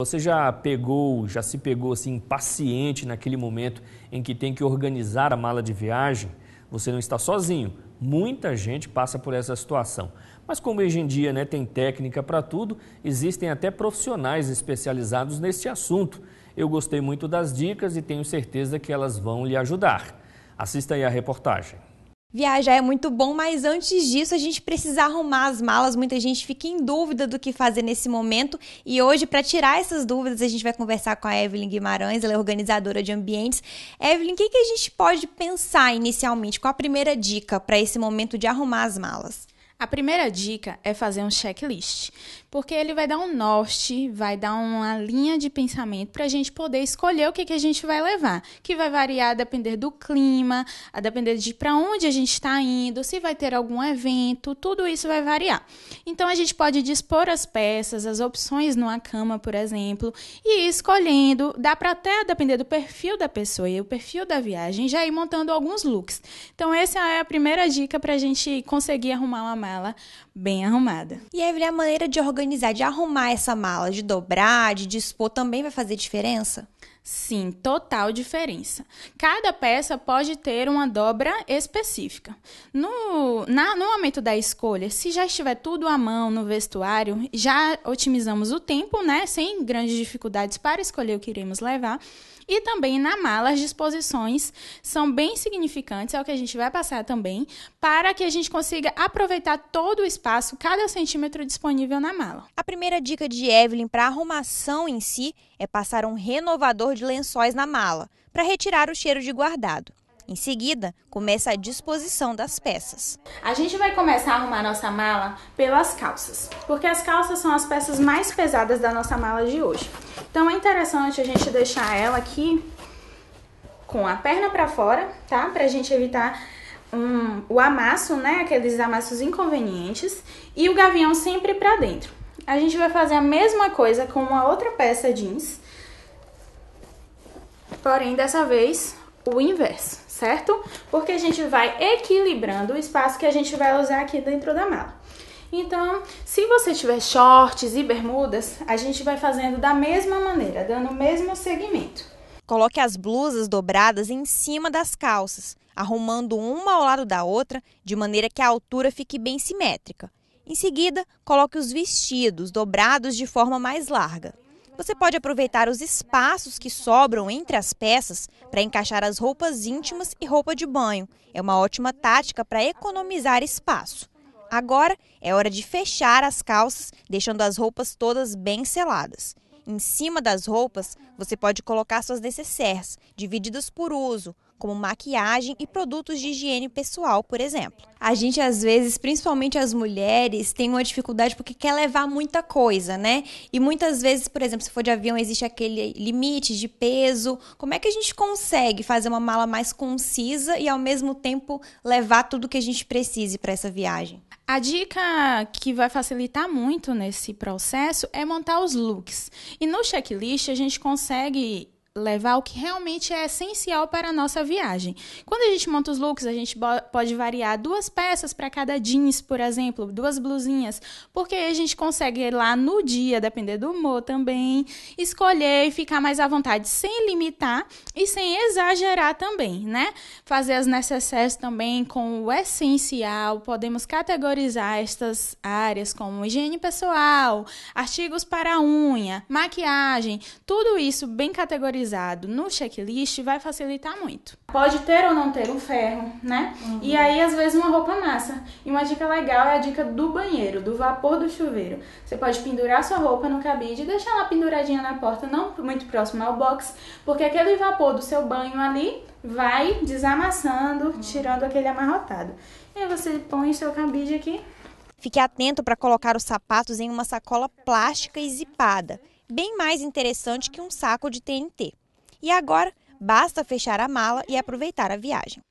Você já pegou, já se pegou assim impaciente naquele momento em que tem que organizar a mala de viagem? Você não está sozinho. Muita gente passa por essa situação. Mas como hoje em dia né, tem técnica para tudo, existem até profissionais especializados neste assunto. Eu gostei muito das dicas e tenho certeza que elas vão lhe ajudar. Assista aí a reportagem. Viajar é muito bom, mas antes disso a gente precisa arrumar as malas. Muita gente fica em dúvida do que fazer nesse momento. E hoje, para tirar essas dúvidas, a gente vai conversar com a Evelyn Guimarães, ela é organizadora de ambientes. Evelyn, o que, que a gente pode pensar inicialmente? Qual a primeira dica para esse momento de arrumar as malas? A primeira dica é fazer um checklist, porque ele vai dar um norte, vai dar uma linha de pensamento para a gente poder escolher o que, que a gente vai levar, que vai variar a depender do clima, a depender de para onde a gente está indo, se vai ter algum evento, tudo isso vai variar. Então a gente pode dispor as peças, as opções numa cama, por exemplo, e ir escolhendo, dá para até depender do perfil da pessoa e o perfil da viagem, já ir montando alguns looks. Então essa é a primeira dica para a gente conseguir arrumar uma ela bem arrumada. E Evelyn, a maneira de organizar, de arrumar essa mala, de dobrar, de dispor, também vai fazer diferença? Sim, total diferença. Cada peça pode ter uma dobra específica. No, na, no momento da escolha, se já estiver tudo à mão no vestuário, já otimizamos o tempo, né? Sem grandes dificuldades para escolher o que iremos levar. E também na mala, as disposições são bem significantes, é o que a gente vai passar também, para que a gente consiga aproveitar todo o espaço, cada centímetro disponível na mala. A primeira dica de Evelyn para arrumação em si é passar um renovador de lençóis na mala, para retirar o cheiro de guardado. Em seguida, começa a disposição das peças. A gente vai começar a arrumar nossa mala pelas calças, porque as calças são as peças mais pesadas da nossa mala de hoje. Então é interessante a gente deixar ela aqui com a perna para fora, tá? Pra gente evitar um, o amasso, né? Aqueles amassos inconvenientes e o gavião sempre para dentro. A gente vai fazer a mesma coisa com uma outra peça jeans porém dessa vez o inverso, certo? Porque a gente vai equilibrando o espaço que a gente vai usar aqui dentro da mala. Então, se você tiver shorts e bermudas, a gente vai fazendo da mesma maneira, dando o mesmo segmento. Coloque as blusas dobradas em cima das calças, arrumando uma ao lado da outra, de maneira que a altura fique bem simétrica. Em seguida, coloque os vestidos dobrados de forma mais larga. Você pode aproveitar os espaços que sobram entre as peças para encaixar as roupas íntimas e roupa de banho. É uma ótima tática para economizar espaço. Agora é hora de fechar as calças, deixando as roupas todas bem seladas. Em cima das roupas, você pode colocar suas necessaires, divididas por uso, como maquiagem e produtos de higiene pessoal, por exemplo. A gente, às vezes, principalmente as mulheres, tem uma dificuldade porque quer levar muita coisa, né? E muitas vezes, por exemplo, se for de avião, existe aquele limite de peso. Como é que a gente consegue fazer uma mala mais concisa e, ao mesmo tempo, levar tudo que a gente precise para essa viagem? A dica que vai facilitar muito nesse processo é montar os looks. E no checklist a gente consegue levar o que realmente é essencial para a nossa viagem. Quando a gente monta os looks, a gente pode variar duas peças para cada jeans, por exemplo, duas blusinhas, porque a gente consegue lá no dia, depender do humor também, escolher e ficar mais à vontade, sem limitar e sem exagerar também, né? Fazer as necessárias também com o essencial, podemos categorizar estas áreas como higiene pessoal, artigos para unha, maquiagem, tudo isso bem categorizado priorizado no checklist vai facilitar muito. Pode ter ou não ter um ferro, né? Uhum. E aí, às vezes, uma roupa massa. E uma dica legal é a dica do banheiro, do vapor do chuveiro. Você pode pendurar sua roupa no cabide e deixar ela penduradinha na porta, não muito próximo ao box, porque aquele vapor do seu banho ali vai desamassando, uhum. tirando aquele amarrotado. E aí você põe seu cabide aqui. Fique atento para colocar os sapatos em uma sacola plástica e zipada, bem mais interessante que um saco de TNT. E agora basta fechar a mala e aproveitar a viagem.